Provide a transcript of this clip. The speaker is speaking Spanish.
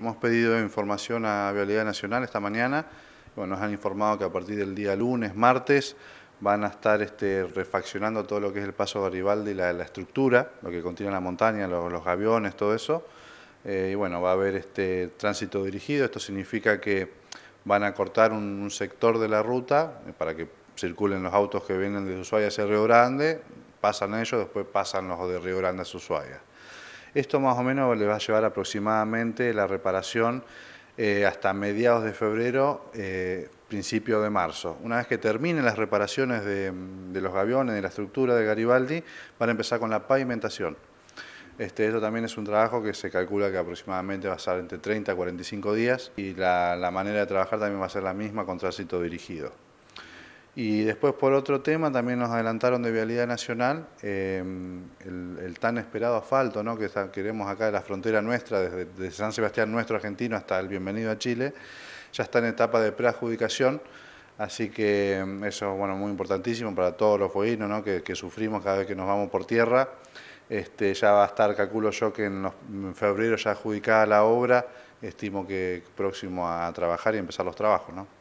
Hemos pedido información a Vialidad Nacional esta mañana. Bueno, nos han informado que a partir del día lunes, martes, van a estar este, refaccionando todo lo que es el paso Garibaldi, la, la estructura, lo que contiene la montaña, los, aviones, todo eso. Eh, y bueno, va a haber este tránsito dirigido. Esto significa que van a cortar un, sector de la ruta eh, para que circulen los autos que vienen de Ushuaia hacia Río Grande, pasan ellos, después pasan los de Río Grande a Ushuaia. Esto más o menos le va a llevar aproximadamente la reparación eh, hasta mediados de febrero, eh, principio de marzo. Una vez que terminen las reparaciones de, los gaviones, de la estructura de Garibaldi, van a empezar con la pavimentación. Este, esto también es un trabajo que se calcula que aproximadamente va a ser entre 30 a 45 días y la, la manera de trabajar también va a ser la misma con tránsito dirigido. Y después por otro tema también nos adelantaron de Vialidad Nacional eh, el, tan esperado asfalto ¿no? que queremos acá de la frontera nuestra, desde, San Sebastián nuestro argentino hasta el Bienvenido a Chile, ya está en etapa de preadjudicación, así que mm, eso es bueno, muy importantísimo para todos los fueguinos que, sufrimos cada vez que nos vamos por tierra. Este, ya va a estar, calculo yo, que en, febrero ya adjudicada la obra, estimo que próximo a trabajar y empezar los trabajos. ¿no?